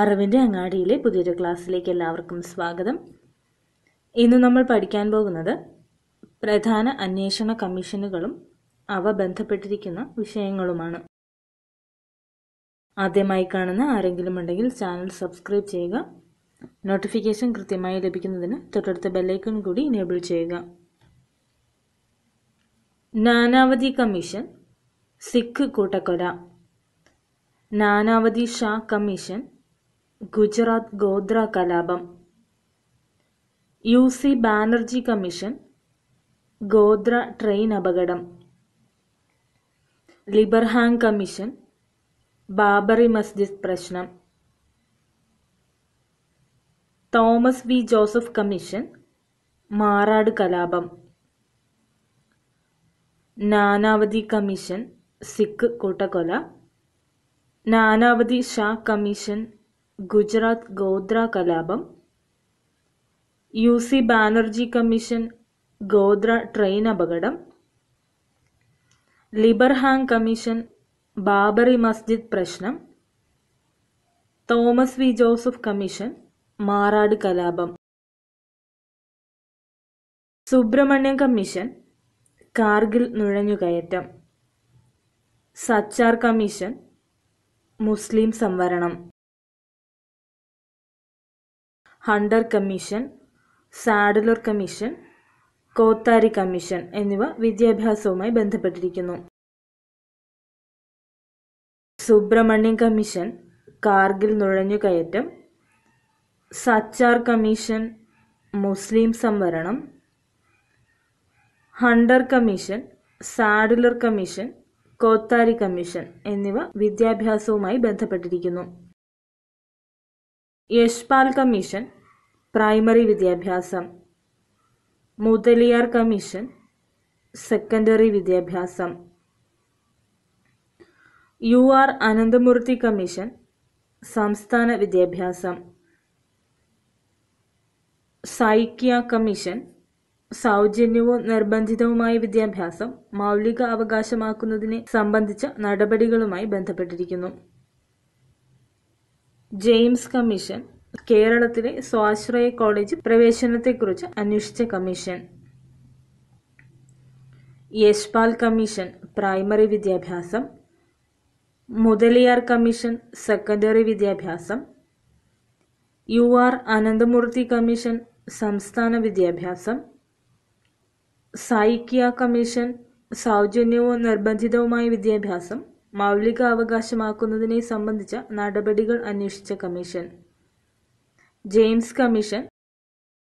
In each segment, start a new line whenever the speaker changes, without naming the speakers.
അറിവിൻ്റെ അങ്ങാടിയിലെ പുതിയൊരു ക്ലാസ്സിലേക്ക് എല്ലാവർക്കും സ്വാഗതം ഇന്ന് നമ്മൾ പഠിക്കാൻ പോകുന്നത് പ്രധാന അന്വേഷണ കമ്മീഷനുകളും അവ ബന്ധപ്പെട്ടിരിക്കുന്ന വിഷയങ്ങളുമാണ് ആദ്യമായി കാണുന്ന ആരെങ്കിലും ഉണ്ടെങ്കിൽ ചാനൽ സബ്സ്ക്രൈബ് ചെയ്യുക നോട്ടിഫിക്കേഷൻ കൃത്യമായി ലഭിക്കുന്നതിന് തൊട്ടടുത്ത ബെല്ലൈക്കൺ കൂടി ഇനേബിൾ ചെയ്യുക നാനാവതി കമ്മീഷൻ സിഖ് കൂട്ടക്കൊല നാനാവതി ഷാ കമ്മീഷൻ ഗുജറാത്ത് ഗോത്ര കലാപം U C Banerjee commission Godhra train അപകടം ലിബർഹാങ് കമ്മീഷൻ ബാബറി മസ്ജിദ് പ്രശ്നം Thomas V Joseph commission Marad കലാപം നാനാവതി കമ്മീഷൻ സിഖ് കൂട്ടക്കൊല നാനാവതി ഷാ കമ്മീഷൻ ഗുജറാത്ത് ഗോത്ര കലാപം U C Banerjee commission Godhra train അപകടം ലിബർഹാങ് കമ്മീഷൻ ബാബറി മസ്ജിദ് പ്രശ്നം Thomas V Joseph commission Marad കലാപം സുബ്രഹ്മണ്യം കമ്മീഷൻ കാർഗിൽ നുഴഞ്ഞുകയറ്റം സച്ചാർ കമ്മീഷൻ മുസ്ലിം സംവരണം Hunter commission Sadler commission Kothari commission എന്നിവ വിദ്യാഭ്യാസവുമായി ബന്ധപ്പെട്ടിരിക്കുന്നു സുബ്രഹ്മണ്യം കമ്മീഷൻ കാർഗിൽ നുഴഞ്ഞുകയറ്റം സച്ചാർ കമ്മീഷൻ മുസ്ലിം സംവരണം Hunter commission Sadler commission Kothari commission എന്നിവ വിദ്യാഭ്യാസവുമായി ബന്ധപ്പെട്ടിരിക്കുന്നു യശ്പാൽ കമ്മീഷൻ പ്രൈമറി വിദ്യാഭ്യാസം മുതലിയാർ കമ്മീഷൻ സെക്കൻഡറി വിദ്യാഭ്യാസം യു ആർ അനന്തമൂർത്തി കമ്മീഷൻ സംസ്ഥാന വിദ്യാഭ്യാസം സൈക്യ കമ്മീഷൻ സൗജന്യവും നിർബന്ധിതവുമായ വിദ്യാഭ്യാസം മൗലിക അവകാശമാക്കുന്നതിനെ സംബന്ധിച്ച നടപടികളുമായി ബന്ധപ്പെട്ടിരിക്കുന്നു ജെയിംസ് കമ്മീഷൻ കേരളത്തിലെ സ്വാശ്രയ കോളേജ് പ്രവേശനത്തെക്കുറിച്ച് അന്വേഷിച്ച കമ്മീഷൻ യശ്പാൽ കമ്മീഷൻ പ്രൈമറി വിദ്യാഭ്യാസം മുതലിയാർ കമ്മീഷൻ സെക്കൻഡറി വിദ്യാഭ്യാസം യു ആർ അനന്തമൂർത്തി കമ്മീഷൻ സംസ്ഥാന വിദ്യാഭ്യാസം സായിക്കിയ കമ്മീഷൻ സൗജന്യവും നിർബന്ധിതവുമായ വിദ്യാഭ്യാസം മൗലികാവകാശമാക്കുന്നതിനെ സംബന്ധിച്ച നടപടികൾ അന്വേഷിച്ച കമ്മീഷൻ ജെയിംസ് കമ്മീഷൻ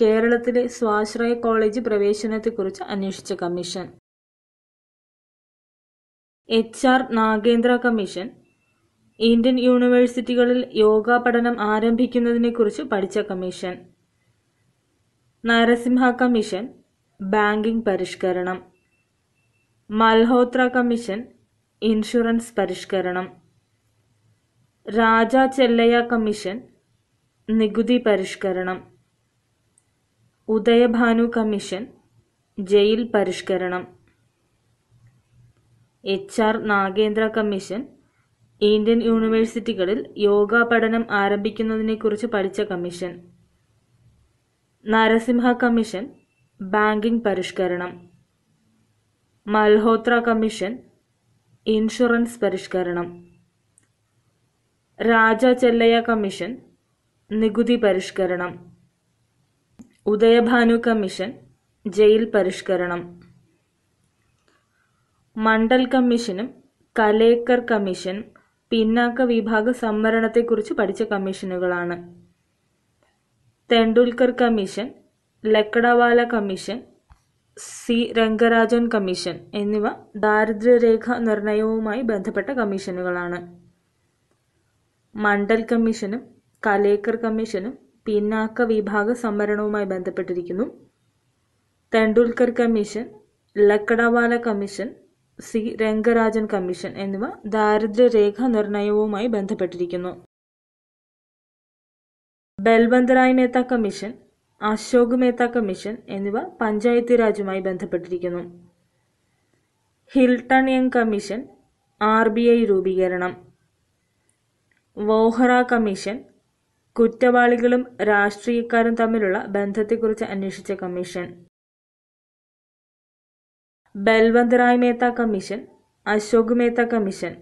കേരളത്തിലെ സ്വാശ്രയ കോളേജ് പ്രവേശനത്തെക്കുറിച്ച് അന്വേഷിച്ച commission H R Nagendra commission Indian യൂണിവേഴ്സിറ്റികളിൽ യോഗ പഠനം ആരംഭിക്കുന്നതിനെക്കുറിച്ച് പഠിച്ച കമ്മീഷൻ നരസിംഹ കമ്മീഷൻ ബാങ്കിംഗ് പരിഷ്കരണം മൽഹോത്ര കമ്മീഷൻ ഇൻഷുറൻസ് പരിഷ്കരണം രാജാ ചെല്ലയ കമ്മീഷൻ നികുതി പരിഷ്കരണം ഉദയഭാനു കമ്മീഷൻ ജയിൽ പരിഷ്കരണം H R Nagendra commission Indian യൂണിവേഴ്സിറ്റികളിൽ യോഗ പഠനം ആരംഭിക്കുന്നതിനെക്കുറിച്ച് പഠിച്ച കമ്മീഷൻ നരസിംഹ കമ്മീഷൻ ബാങ്കിംഗ് പരിഷ്കരണം മൽഹോത്ര കമ്മീഷൻ ഇൻഷുറൻസ് പരിഷ്കരണം രാജ ചെല്ലയ കമ്മീഷൻ നികുതി പരിഷ്കരണം ഉദയഭാനു കമ്മീഷൻ ജയിൽ പരിഷ്കരണം മണ്ഡൽ കമ്മീഷനും കലേക്കർ കമ്മീഷൻ പിന്നാക്ക വിഭാഗ സംവരണത്തെക്കുറിച്ച് പഠിച്ച കമ്മീഷനുകളാണ് Tendulkar commission Lakdawala commission C Rangarajan commission എന്നിവ ദാരിദ്ര്യരേഖ നിർണയവുമായി ബന്ധപ്പെട്ട കമ്മീഷനുകളാണ് മണ്ഡൽ കമ്മീഷനും കലേക്കർ കമ്മീഷനും പിന്നാക്ക വിഭാഗ സംവരണവുമായി ബന്ധപ്പെട്ടിരിക്കുന്നു Tendulkar commission Lakdawala commission C Rangarajan commission എന്നിവ ദാരിദ്ര്യരേഖ നിർണയവുമായി ബന്ധപ്പെട്ടിരിക്കുന്നു ബൽവന്തറായ് മേത്ത കമ്മീഷൻ അശോക് മേത്ത കമ്മീഷൻ എന്നിവ പഞ്ചായത്ത് രാജുമായി ബന്ധപ്പെട്ടിരിക്കുന്നു Hilton Young commission R B I രൂപീകരണം വോഹറ കമ്മീഷൻ കുറ്റവാളികളും രാഷ്ട്രീയക്കാരും തമ്മിലുള്ള ബന്ധത്തെക്കുറിച്ച് അന്വേഷിച്ച commission Balwant Rai Mehta commission Ashok Mehta commission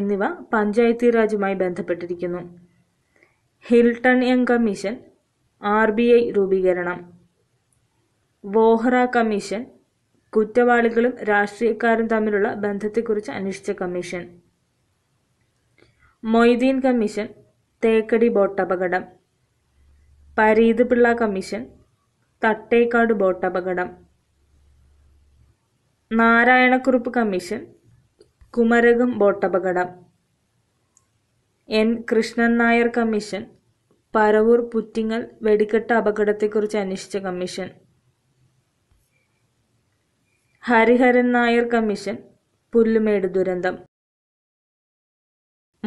എന്നിവ പഞ്ചായത്തി രാജുമായി ബന്ധപ്പെട്ടിരിക്കുന്നു Hilton Young commission R B I രൂപീകരണം വോഹ്റ കമ്മീഷൻ കുറ്റവാളികളും രാഷ്ട്രീയക്കാരും തമ്മിലുള്ള ബന്ധത്തെക്കുറിച്ച് അന്വേഷിച്ച commission Moideen commission Thekkady boat അപകടം പരീത് പിള്ള കമ്മീഷൻ തട്ടേക്കാട് ബോട്ട് അപകടം നാരായണക്കുറുപ്പ് കമ്മീഷൻ കുമരകം ബോട്ടപകടം എൻ കൃഷ്ണൻ നായർ കമ്മീഷൻ പരവൂർ പുറ്റിങ്ങൽ വെടിക്കെട്ട് അപകടത്തെക്കുറിച്ച് അന്വേഷിച്ച കമ്മീഷൻ. ഹരിഹരൻ നായർ കമ്മീഷൻ പുല്ലുമേട് ദുരന്തം.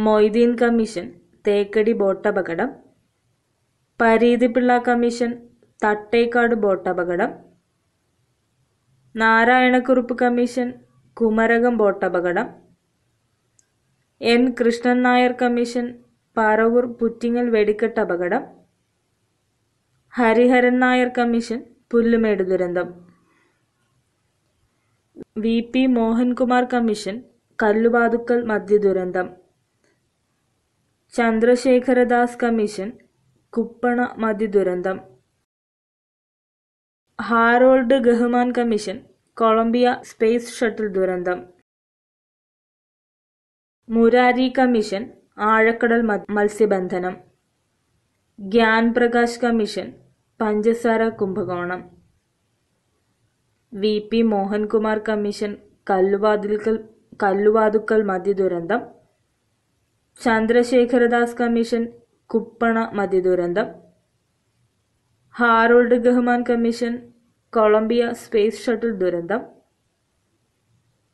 മൊയ്തീൻ കമ്മീഷൻ തേക്കടി ബോട്ടപകടം. പരീതിപിള്ള കമ്മീഷൻ തട്ടേക്കാട് ബോട്ടപകടം. നാരായണക്കുറുപ്പ് കമ്മീഷൻ കുമരകം ബോട്ടപകടം. എൻ കൃഷ്ണൻ നായർ കമ്മീഷൻ പാറവൂർ പുറ്റിങ്ങൽ വെടിക്കെട്ട് അപകടം ഹരിഹരൻ നായർ കമ്മീഷൻ പുല്ലുമേട് ദുരന്തം V P Mohankumar commission Kalluvathukkal മദ്യ ദുരന്തം ചന്ദ്രശേഖരദാസ് കമ്മീഷൻ കുപ്പണ മദ്യ ദുരന്തം Harold Gehman commission Columbia space shuttle ദുരന്തം മുരാരി കമ്മീഷൻ ആഴക്കടൽ മത്സ്യബന്ധനം പ്രകാശ് കമ്മീഷൻ പഞ്ചസാര കുംഭകോണം V P Mohankumar commission Kalluvathilkkal Kalluvathukkal മധ്യദുരന്തം ചന്ദ്രശേഖരദാസ് കമ്മീഷൻ കുപ്പണ മധ്യദുരന്തം Harold Gehman commission Columbia space shuttle ദുരന്തം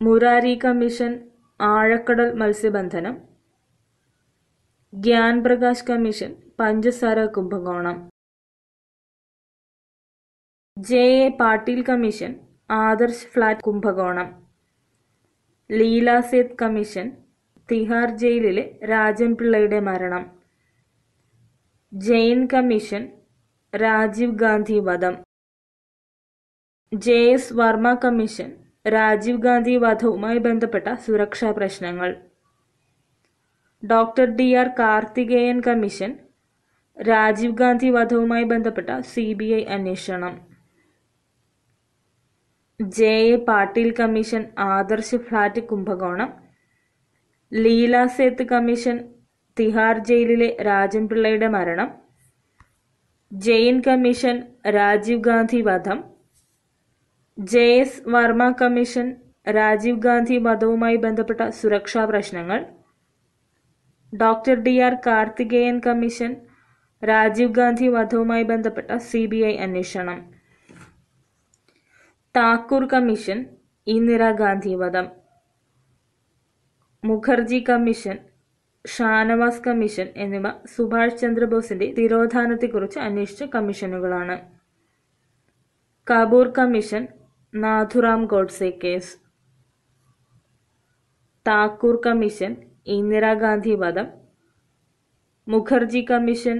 മുരാരി കമ്മീഷൻ ആഴക്കടൽ മത്സ്യബന്ധനം പ്രകാശ് കമ്മീഷൻ പഞ്ചസാര കുംഭകോണം J A Patil commission Adarsh flat കുംഭകോണം ലീല സേത് കമ്മീഷൻ തിഹാർ ജയിലിലെ രാജൻ പിള്ളയുടെ മരണം ജെയിൻ കമ്മീഷൻ രാജീവ് ഗാന്ധി വധം J S Verma commission Rajiv Gandhi വധവുമായി ബന്ധപ്പെട്ട സുരക്ഷാ പ്രശ്നങ്ങൾ doctor D R Karthikeyan commission Rajiv Gandhi വധവുമായി ബന്ധപ്പെട്ട സി ബി ഐ അന്വേഷണം J A Patil commission Adarsh flat കുംഭകോണം ലീല സേത്ത് കമ്മീഷൻ തിഹാർ ജയിലിലെ രാജൻപിള്ളയുടെ മരണം ജെയിൻ കമ്മീഷൻ രാജീവ് ഗാന്ധി വധം J S Verma commission Rajiv Gandhi വധവുമായി ബന്ധപ്പെട്ട സുരക്ഷാ പ്രശ്നങ്ങൾ doctor D R Karthikeyan commission Rajiv Gandhi വധവുമായി ബന്ധപ്പെട്ട സി ബി ഐ അന്വേഷണം താക്കൂർ കമ്മീഷൻ ഇന്ദിരാഗാന്ധി വധം മുഖർജി കമ്മീഷൻ ഷാനവാസ് കമ്മീഷൻ എന്നിവ സുഭാഷ് ചന്ദ്രബോസിന്റെ തിരോധാനത്തെക്കുറിച്ച് അന്വേഷിച്ച കമ്മീഷനുകളാണ് Kapur commission Nathuram Godse case Thakkar commission Indira Gandhi വധം മുഖർജി കമ്മീഷൻ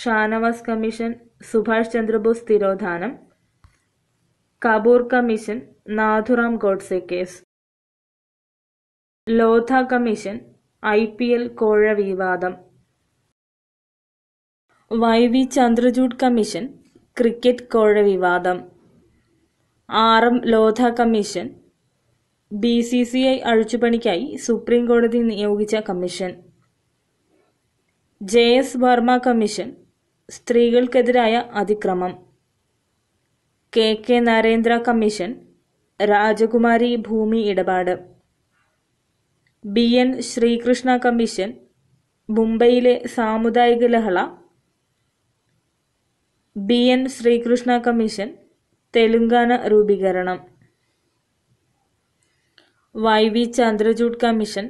ഷാനവാസ് കമ്മീഷൻ സുഭാഷ് ചന്ദ്രബോസ് തിരോധാനം Kapur commission Nathuram Godse case Lodha commission I P L കോഴ വിവാദം Y V Chandrachud commission cricket കോഴ വിവാദം R M Lodha commission B C C I അഴിച്ചുപണിക്കായി സുപ്രീം കോടതി നിയോഗിച്ച commission J S Verma commission സ്ത്രീകൾക്കെതിരായ അതിക്രമം കെ കെ നരേന്ദ്ര കമ്മീഷൻ രാജകുമാരി ഭൂമി ഇടപാട് ബി എൻ ശ്രീകൃഷ്ണ കമ്മീഷൻ മുംബൈയിലെ സാമുദായിക ലഹള B N Srikrishna commission Telangana രൂപീകരണം Y V Chandrachud commission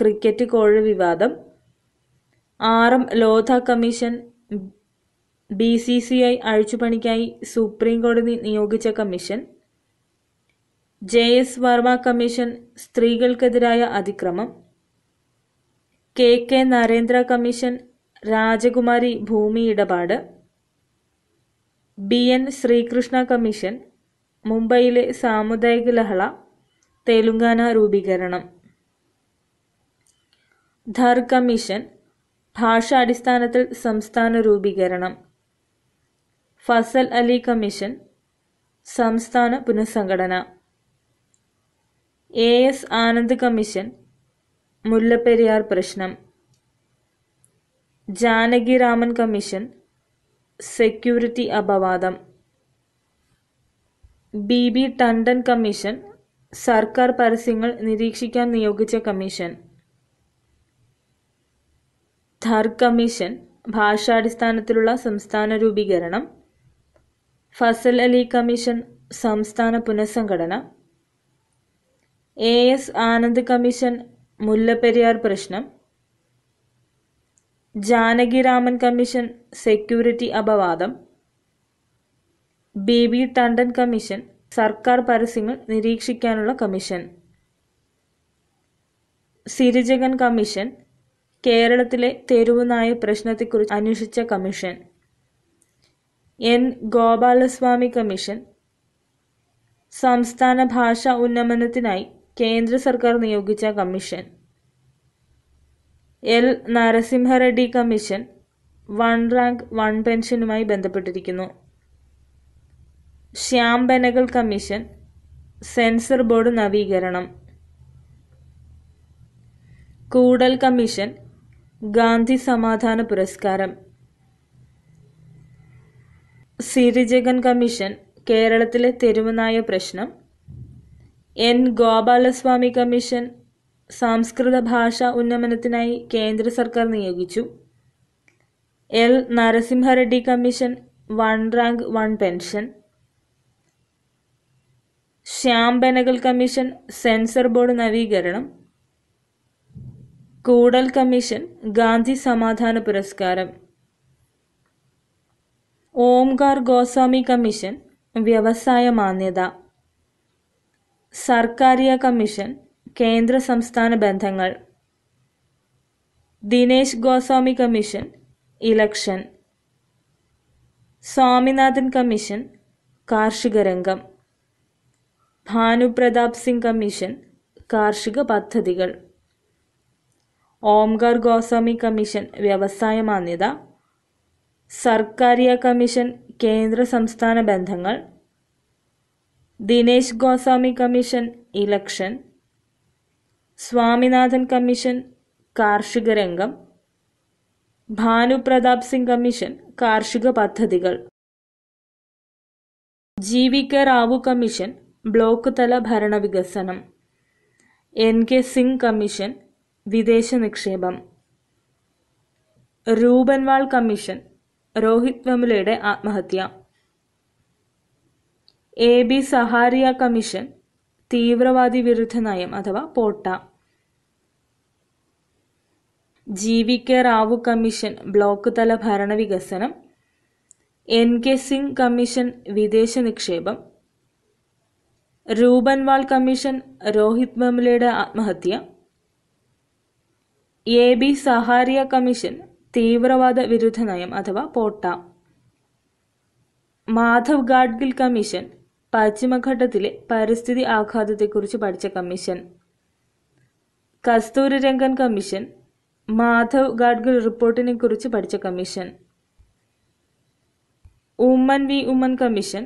cricket കോഴ വിവാദം R M Lodha commission B C C I അഴിച്ചുപണിക്കായി സുപ്രീം കോടതി നിയോഗിച്ച commission J S Verma commission സ്ത്രീകൾക്കെതിരായ അതിക്രമം കെ കെ നരേന്ദ്ര കമ്മീഷൻ രാജകുമാരി ഭൂമി ഇടപാട് ബി എൻ ശ്രീകൃഷ്ണ കമ്മീഷൻ മുംബൈയിലെ സാമുദായിക ലഹള തെലുങ്കാന രൂപീകരണം ധർ കമ്മീഷൻ ഭാഷാടിസ്ഥാനത്തിൽ സംസ്ഥാന രൂപീകരണം ഫസൽ അലി കമ്മീഷൻ സംസ്ഥാന പുനഃസംഘടന A S Anand commission Mullaperiyar പ്രശ്നം ജാനകിരാമൻ കമ്മീഷൻ സെക്യൂരിറ്റി അപവാദം ബി ബി ടണ്ടൻ കമ്മീഷൻ സർക്കാർ പരസ്യങ്ങൾ നിരീക്ഷിക്കാൻ നിയോഗിച്ച കമ്മീഷൻ ധർ കമ്മീഷൻ ഭാഷാടിസ്ഥാനത്തിലുള്ള സംസ്ഥാന രൂപീകരണം ഫസൽ അലി കമ്മീഷൻ സംസ്ഥാന പുനഃസംഘടന A S Anand commission Mullaperiyar പ്രശ്നം ജാനകിരാമൻ കമ്മീഷൻ സെക്യൂരിറ്റി അപവാദം ബി ബി ടണ്ടൻ കമ്മീഷൻ സർക്കാർ പരസ്യങ്ങൾ നിരീക്ഷിക്കാനുള്ള കമ്മീഷൻ സിരിജകൻ കമ്മീഷൻ കേരളത്തിലെ തെരുവുനായ പ്രശ്നത്തെക്കുറിച്ച് അന്വേഷിച്ച കമ്മീഷൻ എൻ ഗോപാലസ്വാമി കമ്മീഷൻ സംസ്ഥാന ഭാഷ ഉന്നമനത്തിനായി കേന്ദ്ര സർക്കാർ നിയോഗിച്ച commission L Narasimha Reddy commission one rank one പെൻഷനുമായി ബന്ധപ്പെട്ടിരിക്കുന്നു ശ്യാംബനകൾ കമ്മീഷൻ സെൻസർ ബോർഡ് നവീകരണം കൂടൽ കമ്മീഷൻ ഗാന്ധി സമാധാന പുരസ്കാരം സിരിജഗൻ കമ്മീഷൻ കേരളത്തിലെ തെരുവനായ പ്രശ്നം എൻ ഗോപാലസ്വാമി കമ്മീഷൻ സംസ്കൃത ഭാഷ ഉന്നമനത്തിനായി കേന്ദ്ര സർക്കാർ നിയോഗിച്ചു L Narasimha Reddy commission one rank one pension Shyam Benegal commission censor board നവീകരണം കൂടൽ കമ്മീഷൻ ഗാന്ധി സമാധാന പുരസ്കാരം ഓംകാർ ഗോസ്വാമി കമ്മീഷൻ വ്യവസായ മാന്യത സർക്കാരിയ കമ്മീഷൻ കേന്ദ്ര സംസ്ഥാന ബന്ധങ്ങൾ Dinesh Goswami commission election Swaminathan commission കാർഷിക രംഗം ഭാനുപ്രതാപ് സിംഗ് കമ്മീഷൻ കാർഷിക പദ്ധതികൾ ഓംകാർ ഗോസ്വാമി കമ്മീഷൻ വ്യവസായ മാന്യത സർക്കാരിയ കമ്മീഷൻ കേന്ദ്ര സംസ്ഥാന ബന്ധങ്ങൾ Dinesh Goswami commission election Swaminathan commission കാർഷിക രംഗം ഭാനുപ്രതാപ് സിംഗ് കമ്മീഷൻ കാർഷിക പദ്ധതികൾ G V K Rao commission block തല ഭരണവികസനം എൻ കെ സിംഗ് കമ്മീഷൻ വിദേശ നിക്ഷേപം രൂപൻവാൾ കമ്മീഷൻ രോഹിത് വെമുലയുടെ ആത്മഹത്യ എ ബി സഹാരിയ കമ്മീഷൻ തീവ്രവാദി വിരുദ്ധ നയം അഥവാ POTA G V K Rao commission block തല ഭരണവികസനം എൻ കെ സിംഗ് കമ്മീഷൻ വിദേശ നിക്ഷേപം രൂപൻവാൾ കമ്മീഷൻ രോഹിത് വെമുലയുടെ ആത്മഹത്യ എ ബി സഹാരിയ കമ്മീഷൻ തീവ്രവാദ വിരുദ്ധ നയം അഥവാ പോട്ട മാധവ് ഗാഡ്ഗിൽ കമ്മീഷൻ പശ്ചിമഘട്ടത്തിലെ പരിസ്ഥിതി ആഘാതത്തെക്കുറിച്ച് പഠിച്ച കമ്മീഷൻ കസ്തൂരി രംഗൻ കമ്മീഷൻ മാധവ് ഗാഡ്ഗിൽ റിപ്പോർട്ടിനെ കുറിച്ച് പഠിച്ച commission Oommen V Oommen commission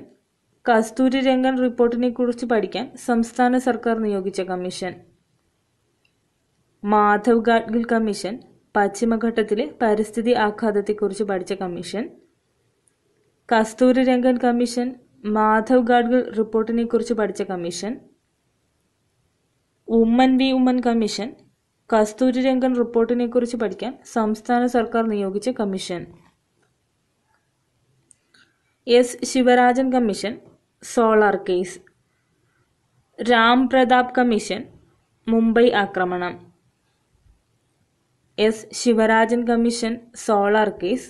റിപ്പോർട്ടിനെ കുറിച്ച് പഠിക്കാൻ സംസ്ഥാന സർക്കാർ നിയോഗിച്ച കമ്മീഷൻ മാധവ് ഗാഡ്ഗിൽ കമ്മീഷൻ പശ്ചിമഘട്ടത്തിലെ പരിസ്ഥിതി ആഘാതത്തെക്കുറിച്ച് പഠിച്ച കമ്മീഷൻ രംഗൻ കമ്മീഷൻ മാധവ് ഗാഡ്ഗിൽ റിപ്പോർട്ടിനെക്കുറിച്ച് പഠിച്ച commission Oommen V Oommen commission റിപ്പോർട്ടിനെ റിപ്പോർട്ടിനെക്കുറിച്ച് പഠിക്കാൻ സംസ്ഥാന സർക്കാർ നിയോഗിച്ച commission S Sivarajan commission solar case Ram Pratap commission Mumbai ആക്രമണം S Sivarajan commission solar case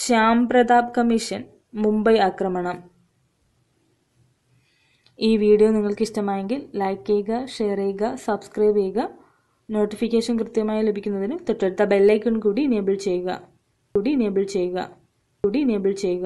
Shyam Pratap commission Mumbai ആക്രമണം ഈ വീഡിയോ നിങ്ങൾക്ക് ഇഷ്ടമായെങ്കിൽ ലൈക്ക് ചെയ്യുക ഷെയർ ചെയ്യുക സബ്സ്ക്രൈബ് ചെയ്യുക നോട്ടിഫിക്കേഷൻ കൃത്യമായി ലഭിക്കുന്നതിന് തൊട്ടടുത്ത ബെല്ലൈക്കൺ കൂടി എനേബിൾ ചെയ്യുക കൂടി എനേബിൾ ചെയ്യുക കൂടി എനേബിൾ ചെയ്യുക